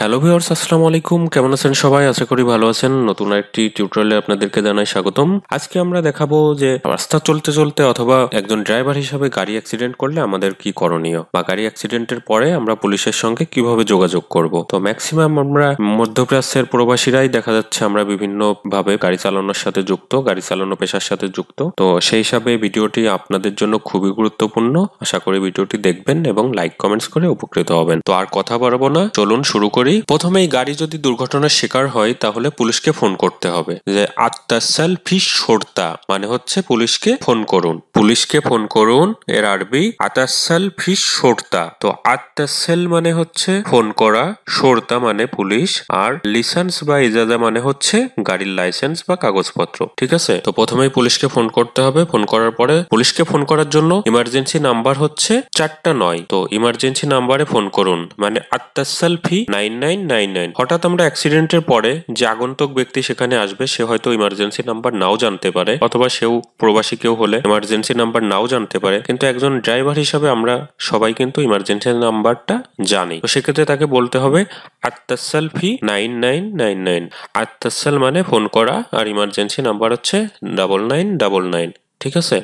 hello viewers আসসালামু আলাইকুম কেমন আছেন সবাই আশা করি ভালো আছেন নতুন একটি টিউটোরিয়ালে আপনাদেরকে জানাই স্বাগতম আজকে আমরা দেখাবো যে রাস্তা চলতে চলতে অথবা একজন ড্রাইভার হিসাবে গাড়ি অ্যাক্সিডেন্ট করলে আমাদের কি করণীয় বা গাড়ি অ্যাক্সিডেন্টের পরে আমরা পুলিশের সঙ্গে কিভাবে যোগাযোগ করব তো ম্যাক্সিমাম আমরা মধ্যপ্রাচ্যের প্রবাসীরাই দেখা যাচ্ছে আমরা বিভিন্ন ভাবে গাড়ি চালানোর সাথে যুক্ত গাড়ি চালানো পেশার সাথে যুক্ত তো সেই হিসাবে ভিডিওটি আপনাদের জন্য খুবই গুরুত্বপূর্ণ আশা করি ভিডিওটি দেখবেন এবং লাইক কমেন্টস করে উপকৃত হবেন তো আর কথা বাড়াবো না চলুন শুরু করি করি প্রথমেই গাড়ি যদি দুর্ঘটনার শিকার হয় তাহলে পুলিশকে ফোন করতে হবে যে আত্মাসাল ফিস সর্তা মানে হচ্ছে পুলিশকে ফোন করুন পুলিশকে ফোন করুন এর আরবি আতাসাল ফিস সর্তা তো আত্মাসাল মানে হচ্ছে ফোন করা সর্তা মানে পুলিশ আর লিসেন্স বা ইজাজা মানে হচ্ছে গাড়ির লাইসেন্স বা কাগজপত্র ঠিক আছে তো প্রথমেই পুলিশকে ফোন করতে হবে ফোন করার পরে পুলিশকে ফোন করার জন্য ইমার্জেন্সি নাম্বার হচ্ছে চারটা নয় তো ইমার্জেন্সি নাম্বারে ফোন করুন মানে আত্মাসাল ফি নাইন নাইন নাইন নাইন হঠাৎ আমরা অ্যাক্সিডেন্টের পরে যে আগন্তক ব্যক্তি সেখানে আসবে সে হয়তো ইমার্জেন্সি নাম্বার নাও জানতে পারে অথবা সেও প্রবাসী কেউ হলে ইমার্জেন্সি নাম্বার নাও জানতে পারে কিন্তু একজন ড্রাইভার হিসাবে আমরা সবাই কিন্তু ইমার্জেন্সি নাম্বারটা জানি তো সেক্ষেত্রে তাকে বলতে হবে আত্তাসাল ফি নাইন নাইন নাইন নাইন আত্তাসাল মানে ফোন করা আর ইমার্জেন্সি নাম্বার হচ্ছে ডাবল নাইন ডাবল নাইন ঠিক আছে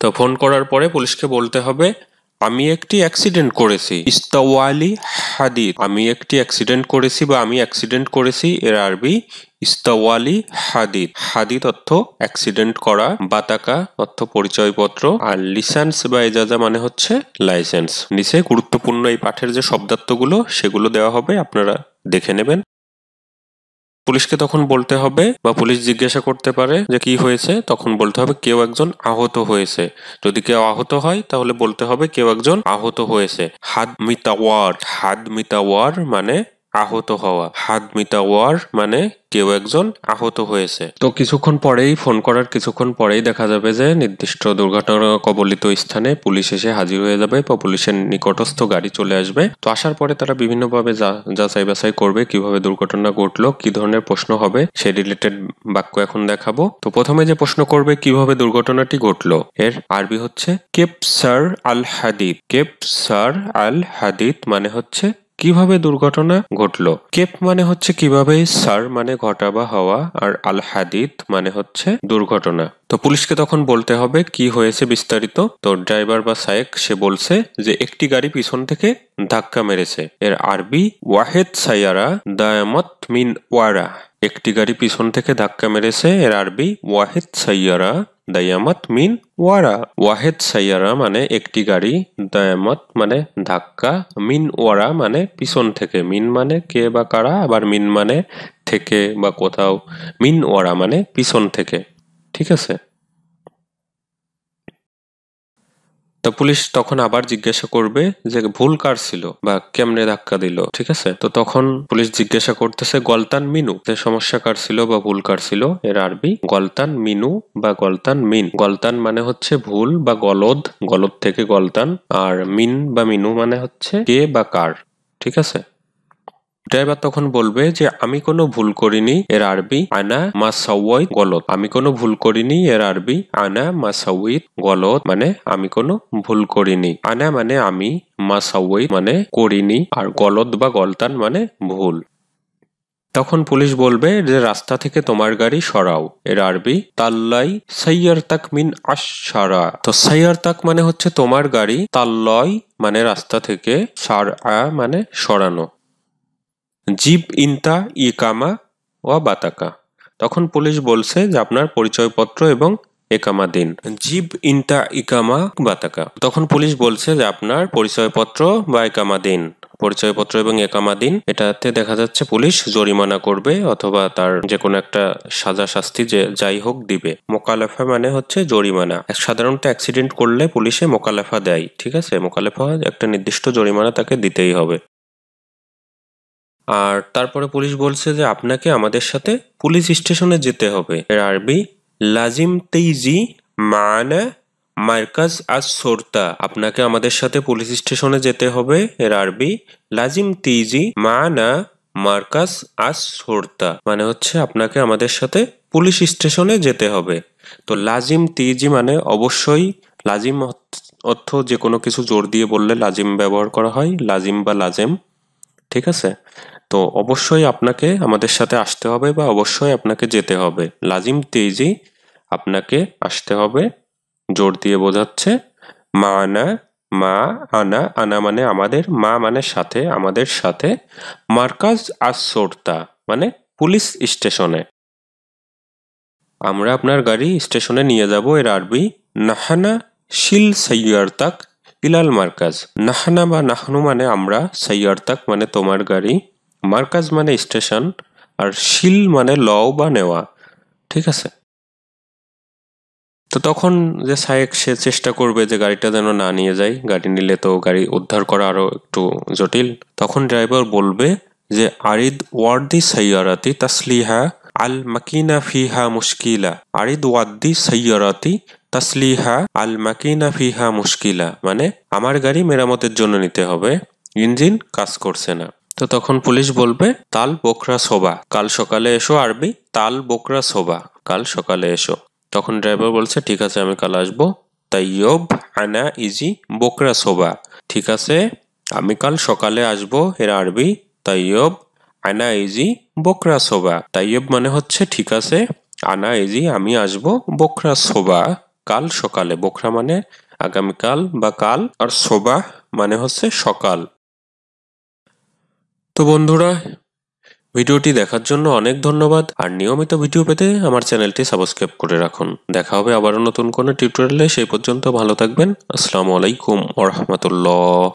তো ফোন করার পরে পুলিশকে বলতে হবে আমি একটি অ্যাক্সিডেন্ট করেছি ইস্তাওয়ালি হাদিদ আমি একটি অ্যাক্সিডেন্ট করেছি বা আমি অ্যাক্সিডেন্ট করেছি এর আরবি ইস্তাওয়ালি হাদিদ হাদিদ অর্থ অ্যাক্সিডেন্ট করা বাতাকা অর্থ পরিচয়পত্র আর লিসেন্স বা এজাজা মানে হচ্ছে লাইসেন্স নিচে গুরুত্বপূর্ণ এই পাঠের যে শব্দার্থগুলো সেগুলো দেওয়া হবে আপনারা দেখে নেবেন পুলিশকে তখন বলতে হবে বা পুলিশ জিজ্ঞাসা করতে পারে যে কি হয়েছে তখন বলতে হবে কেউ একজন আহত হয়েছে যদি কেউ আহত হয় তাহলে বলতে হবে কেউ একজন আহত হয়েছে হাদ মিতাওয়ার হাদ মিতাওয়ার মানে আহত হওয়া হাত মিতা ওয়ার মানে কেউ একজন আহত হয়েছে তো কিছুক্ষণ পরেই ফোন করার কিছুক্ষণ পরেই দেখা যাবে যে নির্দিষ্ট দুর্ঘটনা কবলিত স্থানে পুলিশ এসে হাজির হয়ে যাবে বা পুলিশের নিকটস্থ গাড়ি চলে আসবে তো আসার পরে তারা বিভিন্নভাবে যাচাই বাছাই করবে কিভাবে দুর্ঘটনা ঘটলো কি ধরনের প্রশ্ন হবে সে রিলেটেড বাক্য এখন দেখাবো তো প্রথমে যে প্রশ্ন করবে কিভাবে দুর্ঘটনাটি ঘটলো এর আরবি হচ্ছে কেপ সার আল হাদিদ কেপ স্যার আল হাদিদ মানে হচ্ছে কিভাবে দুর্ঘটনা ঘটল কেপ মানে হচ্ছে কিভাবে সার মানে ঘটা বা হওয়া আর আল হাদিদ মানে হচ্ছে দুর্ঘটনা তো পুলিশকে তখন বলতে হবে কি হয়েছে বিস্তারিত তো ড্রাইভার বা সায়েক সে বলছে যে একটি গাড়ি পিছন থেকে ধাক্কা মেরেছে এর আরবি ওয়াহেদ সাইয়ারা দায়ামত মিন ওয়ারা একটি গাড়ি পিছন থেকে ধাক্কা মেরেছে এর আরবি ওয়াহেদ সাইয়ারা দায়ামাত মিন ওয়ারা ওয়াহেদ সাইয়ারা মানে একটি গাড়ি দায়ামাত মানে ধাক্কা মিন ওয়ারা মানে পিছন থেকে মিন মানে কে বা কারা আবার মিন মানে থেকে বা কোথাও মিন ওয়ারা মানে পিছন থেকে ঠিক আছে তো পুলিশ তখন আবার জিজ্ঞাসা করবে যে ভুল কার ছিল বা কেমনে ধাক্কা দিল ঠিক আছে তো তখন পুলিশ জিজ্ঞাসা করতেছে গলতান মিনু যে সমস্যা কার ছিল বা ভুল কার ছিল এর আরবি গলতান মিনু বা গলতান মিন গলতান মানে হচ্ছে ভুল বা গলদ গলদ থেকে গলতান আর মিন বা মিনু মানে হচ্ছে কে বা কার ঠিক আছে ড্রাইভার তখন বলবে যে আমি কোনো ভুল করিনি এর আরবি আনা মাসাউই গলত আমি কোনো ভুল করিনি এর আরবি আনা মাসাউইত গলত মানে আমি কোনো ভুল করিনি আনা মানে আমি মাসাউই মানে করিনি আর গলত বা গলতান মানে ভুল তখন পুলিশ বলবে যে রাস্তা থেকে তোমার গাড়ি সরাও এর আরবি তাল্লাই সাইয়ার তাক মিন আশারা তো সাইয়ার তাক মানে হচ্ছে তোমার গাড়ি তাল্লয় মানে রাস্তা থেকে সার মানে সরানো জিপ ইনতা ই কামা ওয়া বাতাকা তখন পুলিশ বলছে যে আপনার পরিচয়পত্র এবং একামা দিন জিব ইন্তা ইকামা বাতাকা তখন পুলিশ বলছে যে আপনার পরিচয়পত্র বা একামা দিন পরিচয়পত্র এবং একামা দিন এটাতে দেখা যাচ্ছে পুলিশ জরিমানা করবে অথবা তার যে কোনো একটা সাজা শাস্তি যে যাই হোক দিবে মোকালেফা মানে হচ্ছে জরিমানা সাধারণত অ্যাক্সিডেন্ট করলে পুলিশে মোকালেফা দেয় ঠিক আছে মোকালেফা একটা নির্দিষ্ট জরিমানা তাকে দিতেই হবে আর তারপরে পুলিশ বলছে যে আপনাকে আমাদের সাথে পুলিশ স্টেশনে যেতে হবে এর আরবি লাজিম তেইজি মান মার্কাজ আজ সোরতা আপনাকে আমাদের সাথে পুলিশ স্টেশনে যেতে হবে এর আরবি লাজিম তেইজি মান মার্কাস আজ সোরতা মানে হচ্ছে আপনাকে আমাদের সাথে পুলিশ স্টেশনে যেতে হবে তো লাজিম তিজি মানে অবশ্যই লাজিম অর্থ যে কোনো কিছু জোর দিয়ে বললে লাজিম ব্যবহার করা হয় লাজিম বা লাজেম ঠিক আছে তো অবশ্যই আপনাকে আমাদের সাথে আসতে হবে বা অবশ্যই আপনাকে যেতে হবে লাজিম তেজি আপনাকে আসতে হবে জোর দিয়ে বোঝাচ্ছে মা আনা মা আনা আনা মানে আমাদের মা মানে সাথে আমাদের সাথে মার্কাজ সোরতা মানে পুলিশ স্টেশনে আমরা আপনার গাড়ি স্টেশনে নিয়ে যাব এর আরবি নাহানা শিল সৈয়ার্তাক ইলাল মার্কাজ নাহানা বা নাহনু মানে আমরা সৈয়ার্তাক মানে তোমার গাড়ি মার্কাজ মানে স্টেশন আর শিল মানে লও বা নেওয়া ঠিক আছে তো তখন যে সায়েক সে চেষ্টা করবে যে গাড়িটা যেন না নিয়ে যায় গাড়ি নিলে তো গাড়ি উদ্ধার করা আরও একটু জটিল তখন ড্রাইভার বলবে যে আরিদ ওয়ার্দি সৈয়ারাতি তাসলিহা আল মাকিনা ফিহা মুশকিলা আরিদ ওয়াদ্দি সৈয়ারাতি তাসলিহা আল মাকিনা ফিহা মুশকিলা মানে আমার গাড়ি মেরামতের জন্য নিতে হবে ইঞ্জিন কাজ করছে না তো তখন পুলিশ বলবে তাল বোকরা সোবা কাল সকালে এসো আরবি তাল বোকরা সোবা কাল সকালে এসো তখন ড্রাইভার বলছে ঠিক আছে আমি কাল আসবো তাইয়ব আনা ইজি বোকরা সোবা ঠিক আছে আমি কাল সকালে আসবো এর আরবি তাই ইয়ব আনা ইজি বোকরা সোবা ইয়ব মানে হচ্ছে ঠিক আছে আনা ইজি আমি আসবো বোকরা সোবা কাল সকালে বোকরা মানে আগামীকাল বা কাল আর সোবা মানে হচ্ছে সকাল তো বন্ধুরা ভিডিওটি দেখার জন্য অনেক ধন্যবাদ আর নিয়মিত ভিডিও পেতে আমার চ্যানেলটি সাবস্ক্রাইব করে রাখুন দেখা হবে আবারও নতুন কোনো টিউটোরিয়ালে সেই পর্যন্ত ভালো থাকবেন আসসালামু আলাইকুম ওরহমতুল্লাহ